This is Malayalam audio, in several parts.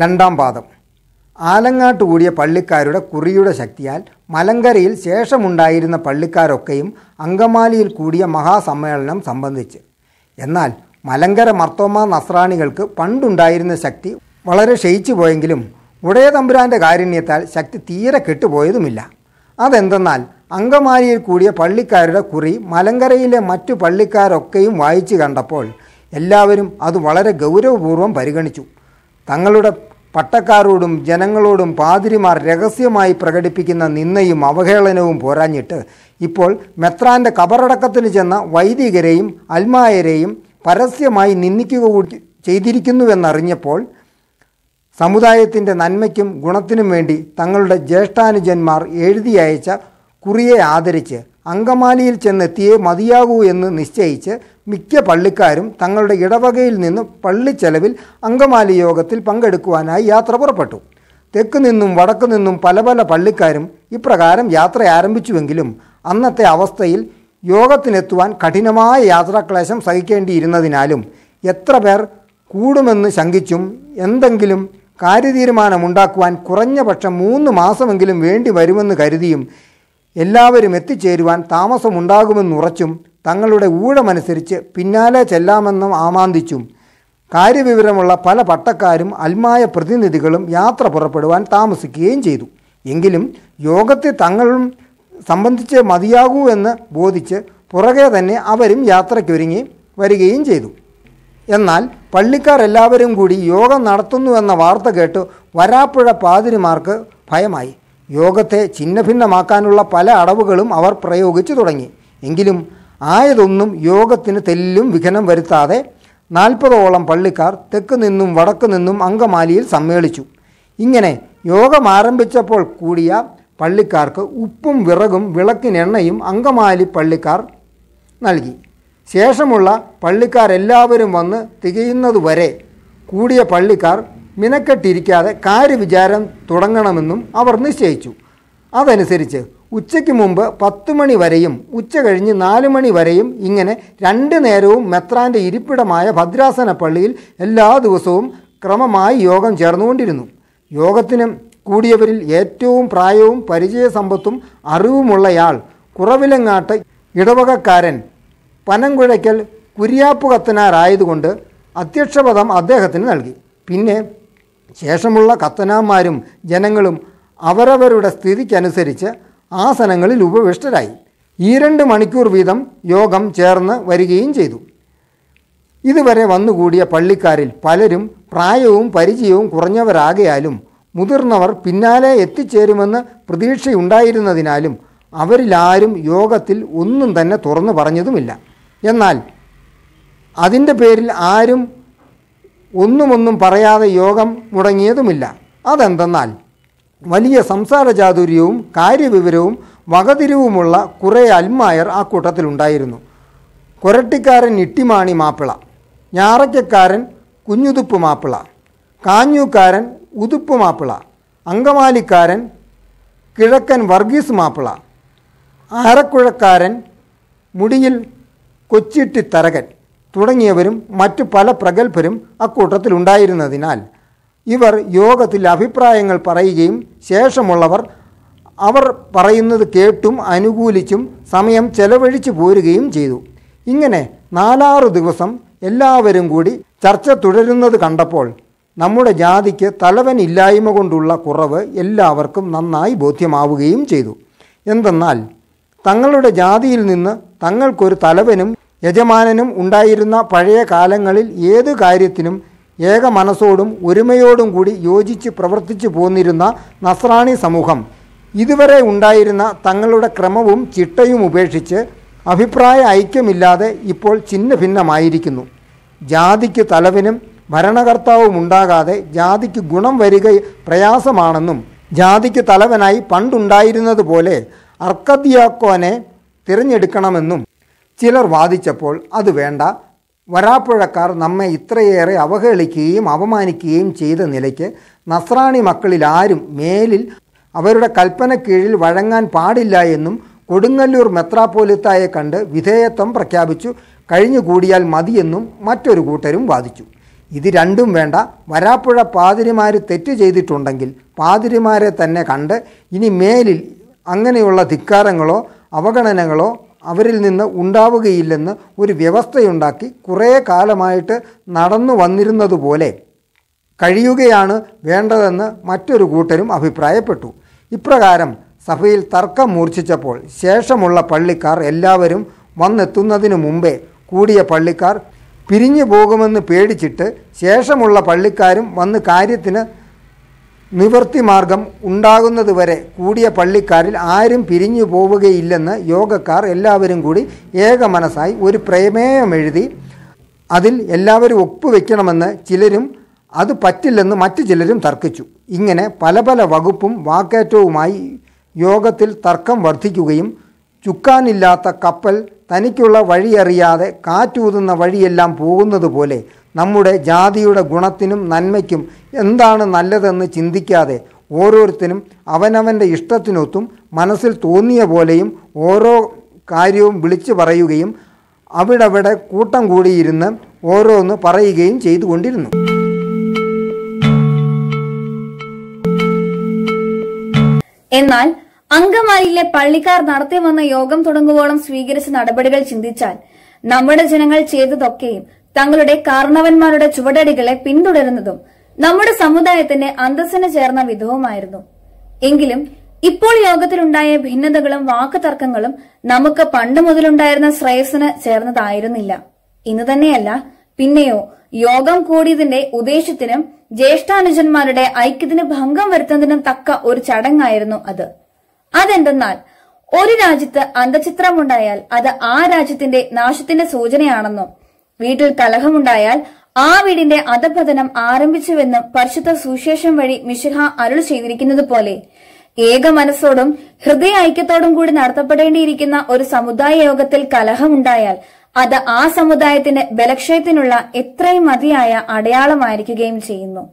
രണ്ടാം പാദം ആലങ്ങാട്ട് കൂടിയ പള്ളിക്കാരുടെ കുറിയുടെ ശക്തിയാൽ മലങ്കരയിൽ ശേഷമുണ്ടായിരുന്ന പള്ളിക്കാരൊക്കെയും അങ്കമാലിയിൽ കൂടിയ മഹാസമ്മേളനം സംബന്ധിച്ച് എന്നാൽ മലങ്കര മർത്തോമ നസ്രാണികൾക്ക് പണ്ടുണ്ടായിരുന്ന ശക്തി വളരെ ക്ഷയിച്ചു പോയെങ്കിലും ഉടയതമ്പുരാൻ്റെ കാരുണ്യത്താൽ ശക്തി തീരെ കെട്ടുപോയതുമില്ല അതെന്തെന്നാൽ അങ്കമാലിയിൽ കൂടിയ പള്ളിക്കാരുടെ കുറി മലങ്കരയിലെ മറ്റു പള്ളിക്കാരൊക്കെയും വായിച്ചു കണ്ടപ്പോൾ എല്ലാവരും അത് വളരെ ഗൗരവപൂർവ്വം പരിഗണിച്ചു തങ്ങളുടെ പട്ടക്കാരോടും ജനങ്ങളോടും പാതിരിമാർ രഹസ്യമായി പ്രകടിപ്പിക്കുന്ന നിന്നയും അവഹേളനവും പോരാഞ്ഞിട്ട് ഇപ്പോൾ മെത്രാൻ്റെ കബറടക്കത്തിന് ചെന്ന വൈദികരെയും അൽമായരെയും പരസ്യമായി നിന്ദിക്കുക കൂടി ചെയ്തിരിക്കുന്നുവെന്നറിഞ്ഞപ്പോൾ സമുദായത്തിൻ്റെ നന്മയ്ക്കും ഗുണത്തിനും വേണ്ടി തങ്ങളുടെ ജ്യേഷ്ഠാനുജന്മാർ എഴുതിയയച്ച കുറിയെ ആദരിച്ച് അങ്കമാലിയിൽ ചെന്നെത്തിയേ മതിയാകൂ എന്ന് നിശ്ചയിച്ച് മിക്ക പള്ളിക്കാരും തങ്ങളുടെ ഇടവകയിൽ നിന്ന് ചെലവിൽ അങ്കമാലി യോഗത്തിൽ പങ്കെടുക്കുവാനായി യാത്ര പുറപ്പെട്ടു തെക്ക് നിന്നും വടക്ക് നിന്നും പല പല പള്ളിക്കാരും ഇപ്രകാരം യാത്ര ആരംഭിച്ചുവെങ്കിലും അന്നത്തെ അവസ്ഥയിൽ യോഗത്തിനെത്തുവാൻ കഠിനമായ യാത്രാക്ലേശം സഹിക്കേണ്ടിയിരുന്നതിനാലും എത്ര പേർ കൂടുമെന്ന് ശങ്കിച്ചും എന്തെങ്കിലും കാര്യതീരുമാനമുണ്ടാക്കുവാൻ കുറഞ്ഞ പക്ഷം മൂന്ന് മാസമെങ്കിലും വേണ്ടി വരുമെന്ന് കരുതിയും എല്ലാവരും എത്തിച്ചേരുവാൻ താമസമുണ്ടാകുമെന്നുറച്ചും തങ്ങളുടെ ഊഴമനുസരിച്ച് പിന്നാലെ ചെല്ലാമെന്നും ആമാന്തിച്ചും കാര്യവിവരമുള്ള പല പട്ടക്കാരും അൽമായ പ്രതിനിധികളും യാത്ര പുറപ്പെടുവാൻ താമസിക്കുകയും ചെയ്തു എങ്കിലും യോഗത്തെ തങ്ങളും സംബന്ധിച്ച് മതിയാകൂ എന്ന് ബോധിച്ച് പുറകെ തന്നെ അവരും യാത്രയ്ക്കൊരുങ്ങി വരികയും ചെയ്തു എന്നാൽ പള്ളിക്കാർ എല്ലാവരും കൂടി യോഗം നടത്തുന്നുവെന്ന വാർത്ത കേട്ട് വരാപ്പുഴ പാതിരിമാർക്ക് ഭയമായി യോഗത്തെ ഛിന്നഭിന്നമാക്കാനുള്ള പല അടവുകളും അവർ പ്രയോഗിച്ചു തുടങ്ങി എങ്കിലും ആയതൊന്നും യോഗത്തിന് തെല്ലും വിഘനം വരുത്താതെ നാൽപ്പതോളം പള്ളിക്കാർ തെക്ക് നിന്നും വടക്ക് നിന്നും അങ്കമാലിയിൽ സമ്മേളിച്ചു ഇങ്ങനെ യോഗം ആരംഭിച്ചപ്പോൾ കൂടിയ പള്ളിക്കാർക്ക് ഉപ്പും വിറകും വിളക്കിനെണ്ണയും അങ്കമാലി പള്ളിക്കാർ നൽകി ശേഷമുള്ള പള്ളിക്കാരെല്ലാവരും വന്ന് തികയുന്നതുവരെ കൂടിയ പള്ളിക്കാർ മിനക്കെട്ടിരിക്കാതെ കാര്യവിചാരം തുടങ്ങണമെന്നും അവർ നിശ്ചയിച്ചു അതനുസരിച്ച് ഉച്ചയ്ക്ക് മുമ്പ് പത്ത് മണി വരെയും ഉച്ച കഴിഞ്ഞ് നാല് മണി വരെയും ഇങ്ങനെ രണ്ട് നേരവും മെത്രാൻ്റെ ഇരിപ്പിടമായ ഭദ്രാസന പള്ളിയിൽ എല്ലാ ദിവസവും ക്രമമായി യോഗം ചേർന്നുകൊണ്ടിരുന്നു യോഗത്തിന് കൂടിയവരിൽ ഏറ്റവും പ്രായവും പരിചയസമ്പത്തും അറിവുമുള്ളയാൾ കുറവിലങ്ങാട്ട് ഇടവകക്കാരൻ പനങ്കുഴയ്ക്കൽ കുര്യാപ്പുകത്തനാരായതുകൊണ്ട് അധ്യക്ഷപദം അദ്ദേഹത്തിന് നൽകി പിന്നെ ശേഷമുള്ള കത്തനാന്മാരും ജനങ്ങളും അവരവരുടെ സ്ഥിതിക്കനുസരിച്ച് ആസനങ്ങളിൽ ഉപവിഷ്ടരായി ഈ രണ്ട് മണിക്കൂർ വീതം യോഗം ചേർന്ന് വരികയും ചെയ്തു ഇതുവരെ വന്നുകൂടിയ പള്ളിക്കാരിൽ പലരും പ്രായവും പരിചയവും കുറഞ്ഞവരാകയാലും മുതിർന്നവർ പിന്നാലെ എത്തിച്ചേരുമെന്ന് പ്രതീക്ഷയുണ്ടായിരുന്നതിനാലും അവരിലാരും യോഗത്തിൽ ഒന്നും തന്നെ തുറന്നു പറഞ്ഞതുമില്ല എന്നാൽ അതിൻ്റെ പേരിൽ ആരും ഒന്നുമൊന്നും പറയാതെ യോഗം മുടങ്ങിയതുമില്ല അതെന്തെന്നാൽ വലിയ സംസാര ചാതുര്യവും കാര്യവിവരവും വകതിരിവുമുള്ള കുറേ അൽമായർ ആ കൂട്ടത്തിലുണ്ടായിരുന്നു കൊരട്ടിക്കാരൻ ഇട്ടിമാണി മാപ്പിള ഞാറയ്ക്കക്കാരൻ കുഞ്ഞുതുപ്പ് മാപ്പിള കാഞ്ഞൂക്കാരൻ ഉതുപ്പ് മാപ്പിള അങ്കമാലിക്കാരൻ കിഴക്കൻ വർഗീസ് മാപ്പിള ആരക്കുഴക്കാരൻ മുടിയിൽ കൊച്ചിട്ടി തരകൻ തുടങ്ങിയവരും മറ്റു പല പ്രഗത്ഭരും അക്കൂട്ടത്തിലുണ്ടായിരുന്നതിനാൽ ഇവർ യോഗത്തിൽ അഭിപ്രായങ്ങൾ പറയുകയും ശേഷമുള്ളവർ അവർ പറയുന്നത് കേട്ടും അനുകൂലിച്ചും സമയം ചെലവഴിച്ചു പോരുകയും ചെയ്തു ഇങ്ങനെ നാലാറ് ദിവസം എല്ലാവരും കൂടി ചർച്ച തുടരുന്നത് കണ്ടപ്പോൾ നമ്മുടെ ജാതിക്ക് തലവനില്ലായ്മ കൊണ്ടുള്ള കുറവ് എല്ലാവർക്കും നന്നായി ബോധ്യമാവുകയും ചെയ്തു എന്തെന്നാൽ തങ്ങളുടെ ജാതിയിൽ നിന്ന് തങ്ങൾക്കൊരു തലവനും യജമാനനും ഉണ്ടായിരുന്ന പഴയ കാലങ്ങളിൽ ഏതു കാര്യത്തിനും ഏക മനസ്സോടും ഒരുമയോടും കൂടി യോജിച്ച് പ്രവർത്തിച്ചു പോന്നിരുന്ന നസ്രാണി സമൂഹം ഇതുവരെ ഉണ്ടായിരുന്ന തങ്ങളുടെ ക്രമവും ചിട്ടയും ഉപേക്ഷിച്ച് അഭിപ്രായ ഐക്യമില്ലാതെ ഇപ്പോൾ ചിന്ന ഭിന്നമായിരിക്കുന്നു ജാതിക്ക് തലവിനും ഭരണകർത്താവും ഉണ്ടാകാതെ ജാതിക്ക് ഗുണം വരിക പ്രയാസമാണെന്നും ജാതിക്ക് തലവനായി പണ്ടുണ്ടായിരുന്നതുപോലെ അർക്കദിയാക്കോനെ തിരഞ്ഞെടുക്കണമെന്നും ചിലർ വാദിച്ചപ്പോൾ അത് വേണ്ട വരാപ്പുഴക്കാർ നമ്മെ ഇത്രയേറെ അവഹേളിക്കുകയും അപമാനിക്കുകയും ചെയ്ത നിലയ്ക്ക് നസ്രാണി മക്കളിൽ ആരും മേലിൽ അവരുടെ കൽപ്പന കീഴിൽ വഴങ്ങാൻ പാടില്ല എന്നും കൊടുങ്ങല്ലൂർ മെത്രാപ്പോലിത്തായെ കണ്ട് വിധേയത്വം പ്രഖ്യാപിച്ചു കഴിഞ്ഞുകൂടിയാൽ മതിയെന്നും മറ്റൊരു കൂട്ടരും വാദിച്ചു ഇത് രണ്ടും വേണ്ട വരാപ്പുഴ പാതിരിമാർ തെറ്റ് ചെയ്തിട്ടുണ്ടെങ്കിൽ പാതിരിമാരെ തന്നെ കണ്ട് ഇനി മേലിൽ അങ്ങനെയുള്ള ധിക്കാരങ്ങളോ അവഗണനകളോ അവരിൽ നിന്ന് ഉണ്ടാവുകയില്ലെന്ന് ഒരു വ്യവസ്ഥയുണ്ടാക്കി കുറേ കാലമായിട്ട് നടന്നു വന്നിരുന്നതുപോലെ കഴിയുകയാണ് വേണ്ടതെന്ന് മറ്റൊരു കൂട്ടരും അഭിപ്രായപ്പെട്ടു ഇപ്രകാരം സഭയിൽ തർക്കം മൂർച്ഛിച്ചപ്പോൾ ശേഷമുള്ള പള്ളിക്കാർ എല്ലാവരും വന്നെത്തുന്നതിനു മുമ്പേ കൂടിയ പള്ളിക്കാർ പിരിഞ്ഞു പോകുമെന്ന് പേടിച്ചിട്ട് ശേഷമുള്ള പള്ളിക്കാരും വന്ന് കാര്യത്തിന് നിവൃത്തി മാർഗം ഉണ്ടാകുന്നതുവരെ കൂടിയ പള്ളിക്കാരിൽ ആരും പിരിഞ്ഞു പോവുകയില്ലെന്ന് യോഗക്കാർ എല്ലാവരും കൂടി ഏക മനസ്സായി ഒരു പ്രമേയം എഴുതി അതിൽ എല്ലാവരും ഒപ്പുവെക്കണമെന്ന് ചിലരും അത് പറ്റില്ലെന്ന് മറ്റു ചിലരും തർക്കിച്ചു ഇങ്ങനെ പല പല വകുപ്പും വാക്കേറ്റവുമായി യോഗത്തിൽ തർക്കം വർദ്ധിക്കുകയും ചുക്കാനില്ലാത്ത കപ്പൽ തനിക്കുള്ള വഴിയറിയാതെ കാറ്റൂതുന്ന വഴിയെല്ലാം പോകുന്നതുപോലെ നമ്മുടെ ജാതിയുടെ ഗുണത്തിനും നന്മയ്ക്കും എന്താണ് നല്ലതെന്ന് ചിന്തിക്കാതെ ഓരോരുത്തരും അവനവൻ്റെ ഇഷ്ടത്തിനൊത്തും മനസ്സിൽ തോന്നിയ പോലെയും ഓരോ കാര്യവും വിളിച്ചു പറയുകയും അവിടവിടെ കൂട്ടം കൂടിയിരുന്ന് ഓരോന്ന് പറയുകയും ചെയ്തുകൊണ്ടിരുന്നു എന്നാൽ അങ്കമാലിയിലെ പള്ളിക്കാർ നടത്തി വന്ന യോഗം തുടങ്ങുവോളം സ്വീകരിച്ച നടപടികൾ ചിന്തിച്ചാൽ നമ്മുടെ ജനങ്ങൾ ചെയ്തതൊക്കെയും തങ്ങളുടെ കാരണവന്മാരുടെ ചുവടടികളെ പിന്തുടരുന്നതും നമ്മുടെ സമുദായത്തിന്റെ അന്തസ്സിന് ചേർന്ന വിധവുമായിരുന്നു എങ്കിലും ഇപ്പോൾ യോഗത്തിലുണ്ടായ ഭിന്നതകളും വാക്കുതർക്കങ്ങളും നമുക്ക് പണ്ട് മുതലുണ്ടായിരുന്ന ശ്രേയസിന് ചേർന്നതായിരുന്നില്ല ഇന്ന് തന്നെയല്ല പിന്നെയോ യോഗം കൂടിയതിന്റെ ഉദ്ദേശത്തിനും ജ്യേഷ്ഠാനുജന്മാരുടെ ഐക്യത്തിന് ഭംഗം വരുത്തുന്നതിനും തക്ക ഒരു ചടങ്ങായിരുന്നു അത് അതെന്തെന്നാൽ ഒരു രാജ്യത്ത് അന്തചിത്രമുണ്ടായാൽ അത് ആ രാജ്യത്തിന്റെ നാശത്തിന്റെ സൂചനയാണെന്നോ വീട്ടിൽ കലഹമുണ്ടായാൽ ആ വീടിന്റെ അധപതനം ആരംഭിച്ചുവെന്ന് പരിശുദ്ധ സുശേഷം വഴി മിശിഹ അരുൾ ചെയ്തിരിക്കുന്നത് പോലെ ഏക മനസ്സോടും ഹൃദയ ഐക്യത്തോടും കൂടി നടത്തപ്പെടേണ്ടിയിരിക്കുന്ന ഒരു സമുദായ യോഗത്തിൽ കലഹമുണ്ടായാൽ അത് ആ സമുദായത്തിന്റെ ബലക്ഷയത്തിനുള്ള എത്രയും മതിയായ അടയാളമായിരിക്കുകയും ചെയ്യുന്നു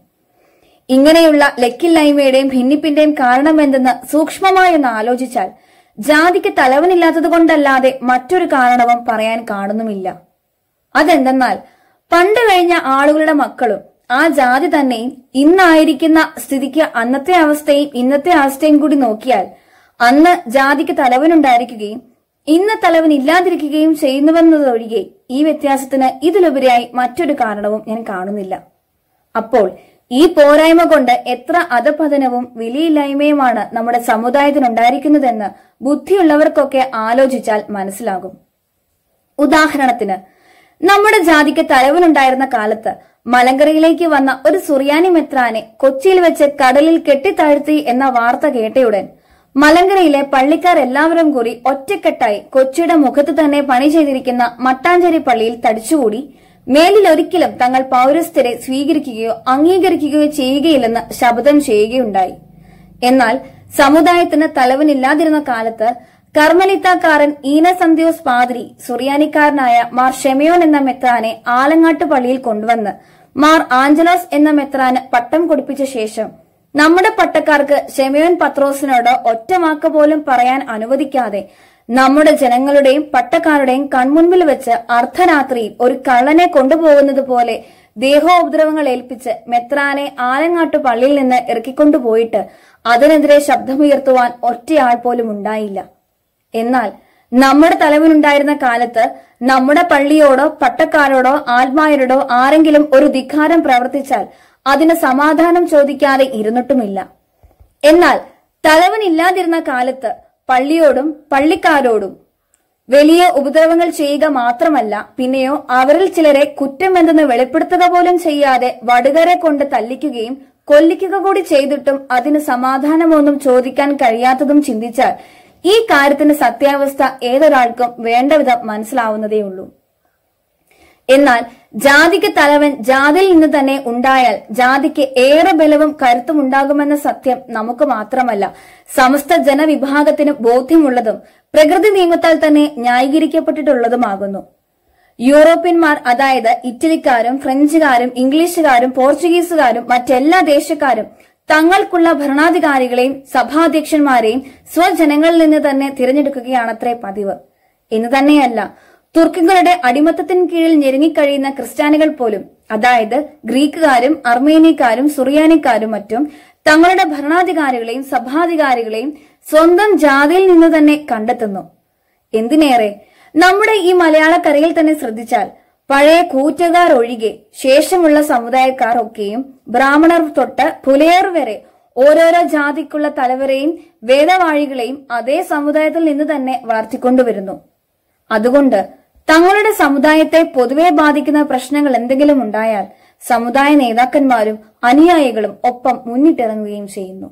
ഇങ്ങനെയുള്ള ലക്കില്ലായ്മയുടെയും ഭിന്നിപ്പിന്റെയും കാരണമെന്തെന്ന് സൂക്ഷ്മമായൊന്ന് ആലോചിച്ചാൽ ജാതിക്ക് തലവനില്ലാത്തത് കൊണ്ടല്ലാതെ മറ്റൊരു കാരണവും പറയാൻ കാണുന്നുമില്ല അതെന്തെന്നാൽ പണ്ട് കഴിഞ്ഞ ആളുകളുടെ മക്കളും ആ ജാതി തന്നെയും ഇന്നായിരിക്കുന്ന സ്ഥിതിക്ക് അന്നത്തെ അവസ്ഥയും ഇന്നത്തെ അവസ്ഥയും കൂടി നോക്കിയാൽ അന്ന് ജാതിക്ക് തലവനുണ്ടായിരിക്കുകയും ഇന്ന് തലവൻ ഇല്ലാതിരിക്കുകയും ചെയ്യുന്നുവെന്നതൊഴികെ ഈ വ്യത്യാസത്തിന് ഇതിലുപരിയായി മറ്റൊരു കാരണവും ഞാൻ കാണുന്നില്ല അപ്പോൾ ഈ പോരായ്മ കൊണ്ട് എത്ര അധപതനവും വിലയില്ലായ്മയുമാണ് നമ്മുടെ സമുദായത്തിനുണ്ടായിരിക്കുന്നതെന്ന് ബുദ്ധിയുള്ളവർക്കൊക്കെ ആലോചിച്ചാൽ മനസ്സിലാകും ഉദാഹരണത്തിന് നമ്മുടെ ജാതിക്ക് തലവനുണ്ടായിരുന്ന കാലത്ത് മലങ്കരയിലേക്ക് വന്ന ഒരു സുറിയാനി മെത്രാനെ കൊച്ചിയിൽ വെച്ച് കടലിൽ കെട്ടിത്താഴ്ത്തി എന്ന വാർത്ത കേട്ടയുടൻ മലങ്കരയിലെ പള്ളിക്കാർ എല്ലാവരും കൂടി ഒറ്റക്കെട്ടായി കൊച്ചിയുടെ മുഖത്ത് തന്നെ പണി ചെയ്തിരിക്കുന്ന മട്ടാഞ്ചേരി പള്ളിയിൽ തടിച്ചുകൂടി മേലിൽ ഒരിക്കലും തങ്ങൾ പൌരസ്ഥരെ സ്വീകരിക്കുകയോ അംഗീകരിക്കുകയോ ചെയ്യുകയില്ലെന്ന് ശബ്ദം ചെയ്യുകയുണ്ടായി എന്നാൽ സമുദായത്തിന് തലവനില്ലാതിരുന്ന കാലത്ത് കർമ്മലിത്താക്കാരൻ ഈനസന്ധ്യോസ് പാതിരി സുറിയാനിക്കാരനായ മാർ ഷെമിയോൻ എന്ന മെത്രാനെ ആലങ്ങാട്ട് പള്ളിയിൽ കൊണ്ടുവന്ന് മാർ ആഞ്ചലോസ് എന്ന മെത്രാന് പട്ടം കൊടുപ്പിച്ച ശേഷം നമ്മുടെ പട്ടക്കാർക്ക് ഷെമിയോൻ പത്രോസിനോട് ഒറ്റ വാക്ക് പോലും പറയാൻ അനുവദിക്കാതെ നമ്മുടെ ജനങ്ങളുടെയും പട്ടക്കാരുടെയും കൺമുൻപിൽ വെച്ച് അർദ്ധരാത്രിയിൽ ഒരു കള്ളനെ കൊണ്ടുപോകുന്നത് പോലെ ദേഹോപദ്രവങ്ങൾ ഏൽപ്പിച്ച് മെത്രാനെ ആലങ്ങാട്ട് പള്ളിയിൽ നിന്ന് ഇറക്കിക്കൊണ്ടുപോയിട്ട് അതിനെതിരെ ശബ്ദമുയർത്തുവാൻ ഒറ്റയാൾ പോലും ഉണ്ടായില്ല എന്നാൽ നമ്മുടെ തലവനുണ്ടായിരുന്ന കാലത്ത് നമ്മുടെ പള്ളിയോടോ പട്ടക്കാരോടോ ആത്മാരോടോ ആരെങ്കിലും ഒരു ധിഖാരം പ്രവർത്തിച്ചാൽ അതിന് സമാധാനം ചോദിക്കാതെ ഇരുന്നിട്ടുമില്ല എന്നാൽ തലവൻ ഇല്ലാതിരുന്ന കാലത്ത് പള്ളിയോടും പള്ളിക്കാരോടും വലിയ ഉപദ്രവങ്ങൾ ചെയ്യുക മാത്രമല്ല പിന്നെയോ അവരിൽ ചിലരെ കുറ്റം എന്തെന്ന് വെളിപ്പെടുത്തുക പോലും ചെയ്യാതെ വടുകരെ കൊണ്ട് തല്ലിക്കുകയും കൊല്ലിക്കുക കൂടി ചെയ്തിട്ടും അതിന് സമാധാനമൊന്നും ചോദിക്കാൻ കഴിയാത്തതും ചിന്തിച്ചാൽ ഈ കാര്യത്തിന്റെ സത്യാവസ്ഥ ഏതൊരാൾക്കും വേണ്ടവിധം ഉള്ളൂ എന്നാൽ ജാതിക്ക് തലവൻ ജാതിയിൽ നിന്ന് തന്നെ ഉണ്ടായാൽ ജാതിക്ക് ഏറെ ബലവും കരുത്തും ഉണ്ടാകുമെന്ന സത്യം നമുക്ക് മാത്രമല്ല സമസ്ത ജനവിഭാഗത്തിന് ബോധ്യമുള്ളതും പ്രകൃതി നിയമത്താൽ തന്നെ ന്യായീകരിക്കപ്പെട്ടിട്ടുള്ളതുമാകുന്നു യൂറോപ്യന്മാർ അതായത് ഇറ്റലിക്കാരും ഫ്രഞ്ചുകാരും ഇംഗ്ലീഷുകാരും പോർച്ചുഗീസുകാരും മറ്റെല്ലാ ദേശക്കാരും തങ്ങൾക്കുള്ള ഭരണാധികാരികളെയും സഭാധ്യക്ഷന്മാരെയും സ്വജനങ്ങളിൽ നിന്ന് തന്നെ തിരഞ്ഞെടുക്കുകയാണത്രേ പതിവ് എന്ന് തന്നെയല്ല തുർക്കികളുടെ അടിമത്തത്തിന് കീഴിൽ ഞെരുങ്ങിക്കഴിയുന്ന ക്രിസ്ത്യാനികൾ പോലും അതായത് ഗ്രീക്കുകാരും അർമേനിയക്കാരും സുറിയാനിക്കാരും മറ്റും തങ്ങളുടെ ഭരണാധികാരികളെയും സഭാധികാരികളെയും സ്വന്തം ജാതിയിൽ നിന്ന് തന്നെ കണ്ടെത്തുന്നു എന്തിനേറെ നമ്മുടെ ഈ മലയാളക്കരയിൽ തന്നെ ശ്രദ്ധിച്ചാൽ പഴയ കൂറ്റുകാർ ഒഴികെ ശേഷമുള്ള സമുദായക്കാർ ഒക്കെയും ബ്രാഹ്മണർ തൊട്ട് പുലയർ വരെ ഓരോരോ ജാതിക്കുള്ള തലവരെയും വേദവാഴികളെയും അതേ സമുദായത്തിൽ നിന്ന് തന്നെ വളർത്തിക്കൊണ്ടുവരുന്നു അതുകൊണ്ട് തങ്ങളുടെ സമുദായത്തെ പൊതുവെ ബാധിക്കുന്ന പ്രശ്നങ്ങൾ എന്തെങ്കിലും ഉണ്ടായാൽ സമുദായ നേതാക്കന്മാരും അനുയായികളും ഒപ്പം മുന്നിട്ടിറങ്ങുകയും ചെയ്യുന്നു